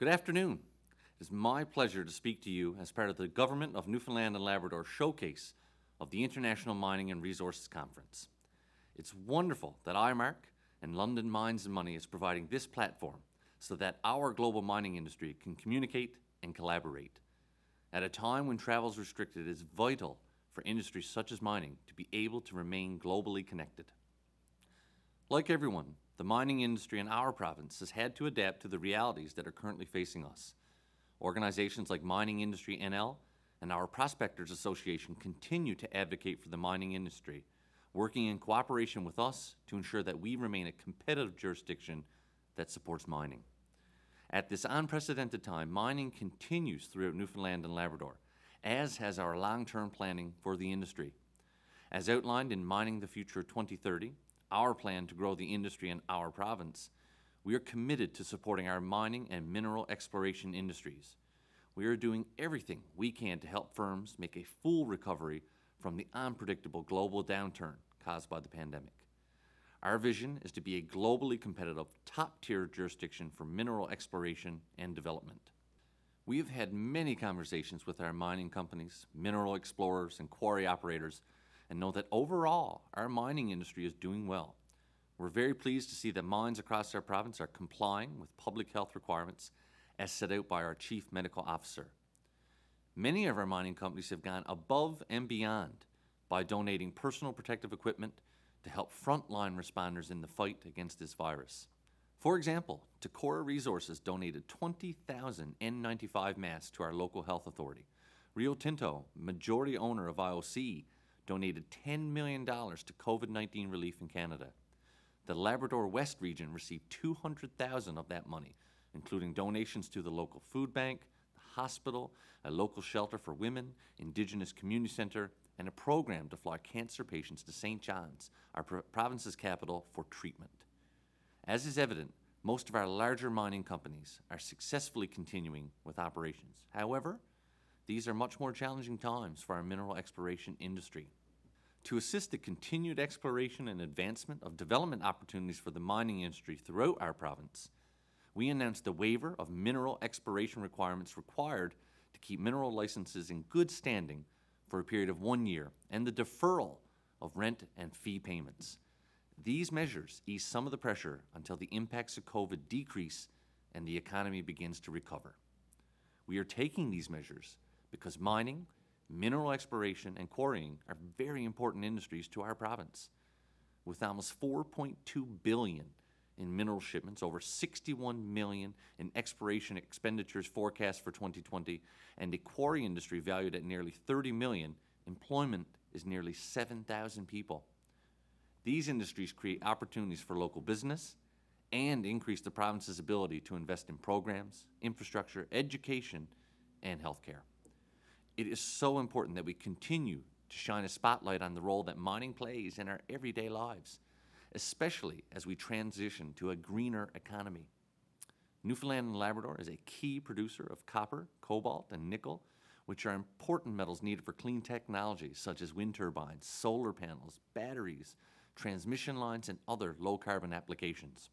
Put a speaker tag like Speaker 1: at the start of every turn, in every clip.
Speaker 1: Good afternoon. It is my pleasure to speak to you as part of the Government of Newfoundland and Labrador showcase of the International Mining and Resources Conference. It's wonderful that IMARC and London Mines and Money is providing this platform so that our global mining industry can communicate and collaborate. At a time when travel is restricted, it is vital for industries such as mining to be able to remain globally connected. Like everyone, the mining industry in our province has had to adapt to the realities that are currently facing us. Organizations like Mining Industry NL and our Prospectors Association continue to advocate for the mining industry, working in cooperation with us to ensure that we remain a competitive jurisdiction that supports mining. At this unprecedented time, mining continues throughout Newfoundland and Labrador, as has our long term planning for the industry. As outlined in Mining the Future 2030, our plan to grow the industry in our province. We are committed to supporting our mining and mineral exploration industries. We are doing everything we can to help firms make a full recovery from the unpredictable global downturn caused by the pandemic. Our vision is to be a globally competitive, top tier jurisdiction for mineral exploration and development. We have had many conversations with our mining companies, mineral explorers, and quarry operators and know that overall our mining industry is doing well. We're very pleased to see that mines across our province are complying with public health requirements as set out by our Chief Medical Officer. Many of our mining companies have gone above and beyond by donating personal protective equipment to help frontline responders in the fight against this virus. For example, Tacora Resources donated 20,000 N95 masks to our local health authority. Rio Tinto, majority owner of IOC, donated $10 million to COVID 19 relief in Canada. The Labrador West region received 200,000 of that money, including donations to the local food bank, the hospital, a local shelter for women, Indigenous community center, and a program to fly cancer patients to St. John's, our province's capital, for treatment. As is evident, most of our larger mining companies are successfully continuing with operations. However, these are much more challenging times for our mineral exploration industry to assist the continued exploration and advancement of development opportunities for the mining industry throughout our province, we announced a waiver of mineral exploration requirements required to keep mineral licenses in good standing for a period of one year and the deferral of rent and fee payments. These measures ease some of the pressure until the impacts of COVID decrease and the economy begins to recover. We are taking these measures because mining mineral exploration and quarrying are very important industries to our province. With almost 4.2 billion in mineral shipments, over 61 million in exploration expenditures forecast for 2020, and a quarry industry valued at nearly 30 million, employment is nearly 7,000 people. These industries create opportunities for local business and increase the province's ability to invest in programs, infrastructure, education, and healthcare. It is so important that we continue to shine a spotlight on the role that mining plays in our everyday lives, especially as we transition to a greener economy. Newfoundland and Labrador is a key producer of copper, cobalt, and nickel, which are important metals needed for clean technologies such as wind turbines, solar panels, batteries, transmission lines, and other low carbon applications.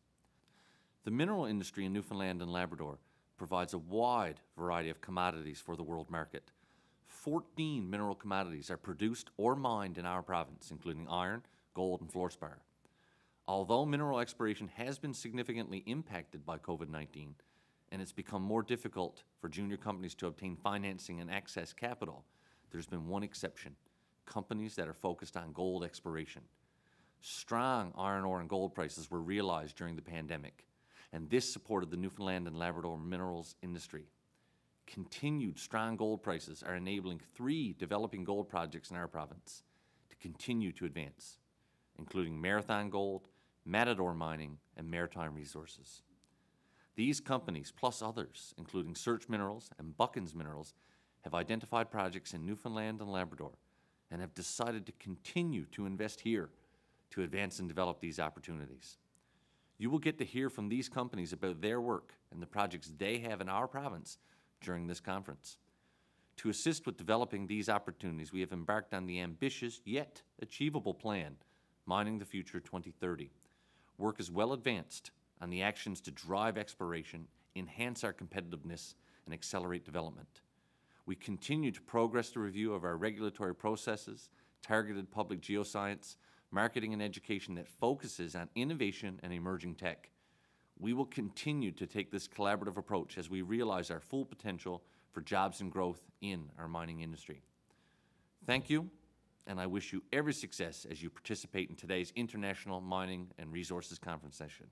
Speaker 1: The mineral industry in Newfoundland and Labrador provides a wide variety of commodities for the world market, 14 mineral commodities are produced or mined in our province, including iron, gold, and fluor spar. Although mineral exploration has been significantly impacted by COVID 19, and it's become more difficult for junior companies to obtain financing and access capital, there's been one exception companies that are focused on gold exploration. Strong iron ore and gold prices were realized during the pandemic, and this supported the Newfoundland and Labrador minerals industry continued strong gold prices are enabling three developing gold projects in our province to continue to advance, including Marathon Gold, Matador Mining, and Maritime Resources. These companies, plus others, including Search Minerals and Buckins Minerals, have identified projects in Newfoundland and Labrador and have decided to continue to invest here to advance and develop these opportunities. You will get to hear from these companies about their work and the projects they have in our province during this conference. To assist with developing these opportunities, we have embarked on the ambitious yet achievable plan, Mining the Future 2030. Work is well advanced on the actions to drive exploration, enhance our competitiveness, and accelerate development. We continue to progress the review of our regulatory processes, targeted public geoscience, marketing, and education that focuses on innovation and emerging tech we will continue to take this collaborative approach as we realize our full potential for jobs and growth in our mining industry. Thank you, and I wish you every success as you participate in today's International Mining and Resources Conference session.